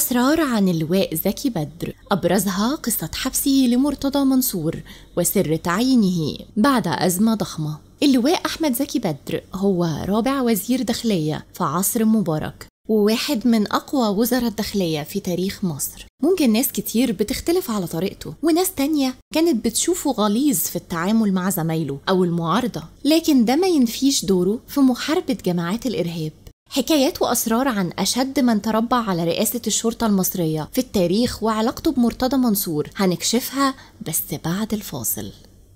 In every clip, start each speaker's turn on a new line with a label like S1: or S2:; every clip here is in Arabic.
S1: أسرار عن اللواء زكي بدر أبرزها قصة حبسه لمرتضى منصور وسر تعيينه بعد أزمة ضخمة اللواء أحمد زكي بدر هو رابع وزير داخلية في عصر مبارك وواحد من أقوى وزراء الداخلية في تاريخ مصر ممكن ناس كتير بتختلف على طريقته وناس تانية كانت بتشوفه غليظ في التعامل مع زمايله أو المعارضة لكن ده ما ينفيش دوره في محاربة جماعات الإرهاب حكايات وأسرار عن أشد من تربع على رئاسة الشرطة المصرية في التاريخ وعلاقته بمرتضى منصور هنكشفها بس بعد الفاصل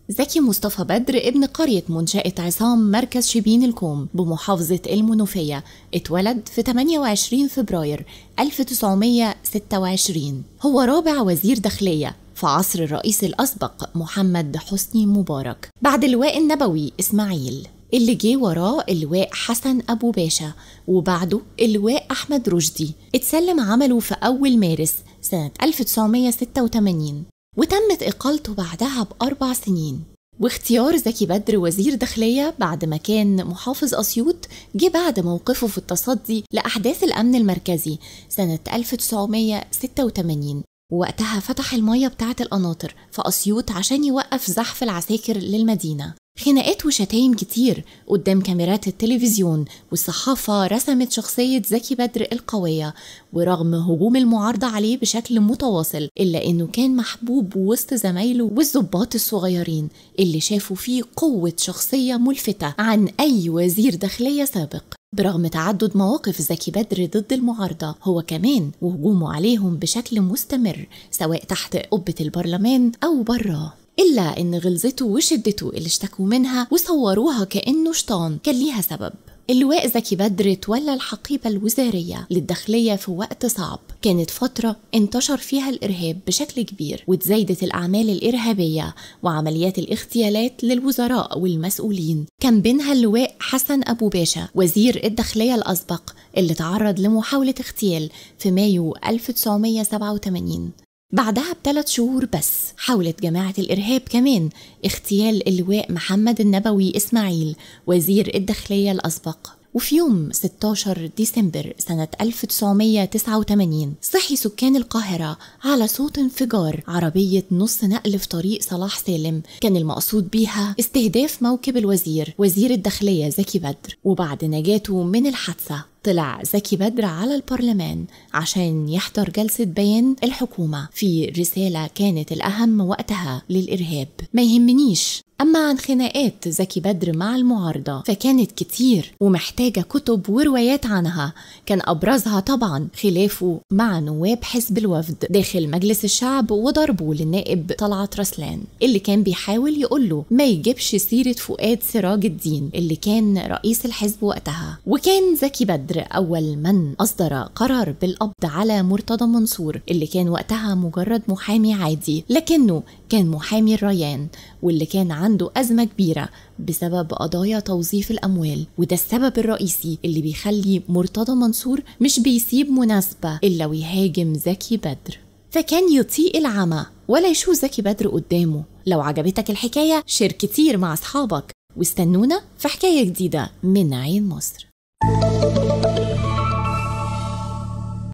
S1: زكي مصطفى بدر ابن قرية منشأة عصام مركز شبين الكوم بمحافظة المنوفية اتولد في 28 فبراير 1926 هو رابع وزير داخلية في عصر الرئيس الأسبق محمد حسني مبارك بعد اللواء النبوي إسماعيل اللي جه وراه اللواء حسن أبو باشا وبعده اللواء أحمد رشدي اتسلم عمله في أول مارس سنة 1986 وتمت إقالته بعدها بأربع سنين واختيار زكي بدر وزير داخلية بعد ما كان محافظ أسيوط جه بعد موقفه في التصدي لأحداث الأمن المركزي سنة 1986 ووقتها فتح المية بتاعة القناطر في أسيوط عشان يوقف زحف العساكر للمدينة خناقات وشتايم كتير قدام كاميرات التلفزيون والصحافة رسمت شخصية زكي بدر القوية ورغم هجوم المعارضة عليه بشكل متواصل إلا إنه كان محبوب وسط زمايله والظباط الصغيرين اللي شافوا فيه قوة شخصية ملفتة عن أي وزير داخلية سابق برغم تعدد مواقف زكي بدر ضد المعارضة هو كمان وهجومه عليهم بشكل مستمر سواء تحت قبة البرلمان أو براه إلا إن غلظته وشدته اللي اشتكوا منها وصوروها كأنه شطان كان ليها سبب اللواء زكي بدر تولى الحقيبة الوزارية للداخلية في وقت صعب كانت فترة انتشر فيها الإرهاب بشكل كبير وتزايدت الأعمال الإرهابية وعمليات الاغتيالات للوزراء والمسؤولين كان بينها اللواء حسن أبو باشا وزير الداخلية الأسبق اللي تعرض لمحاولة اغتيال في مايو 1987 بعدها بثلاث شهور بس حاولت جماعة الإرهاب كمان اغتيال اللواء محمد النبوي إسماعيل وزير الداخلية الأسبق وفي يوم 16 ديسمبر سنة 1989 صحي سكان القاهرة على صوت انفجار عربية نص نقل في طريق صلاح سالم كان المقصود بيها استهداف موكب الوزير وزير الداخلية زكي بدر وبعد نجاته من الحادثة طلع زكي بدر على البرلمان عشان يحضر جلسة بيان الحكومة في رسالة كانت الأهم وقتها للإرهاب ما يهمنيش أما عن خناقات زكي بدر مع المعارضة فكانت كتير ومحتاجة كتب وروايات عنها كان أبرزها طبعا خلافه مع نواب حزب الوفد داخل مجلس الشعب وضربه للنائب طلعت رسلان اللي كان بيحاول يقوله ما يجيبش سيرة فؤاد سراج الدين اللي كان رئيس الحزب وقتها وكان زكي بدر بدر أول من أصدر قرار بالقبض على مرتضى منصور اللي كان وقتها مجرد محامي عادي لكنه كان محامي الريان واللي كان عنده أزمة كبيرة بسبب قضايا توظيف الأموال وده السبب الرئيسي اللي بيخلي مرتضى منصور مش بيسيب مناسبة إلا ويهاجم زكي بدر فكان يطيق العمى ولا يشوف زكي بدر قدامه لو عجبتك الحكاية شير كتير مع أصحابك واستنونا في حكاية جديدة من عين مصر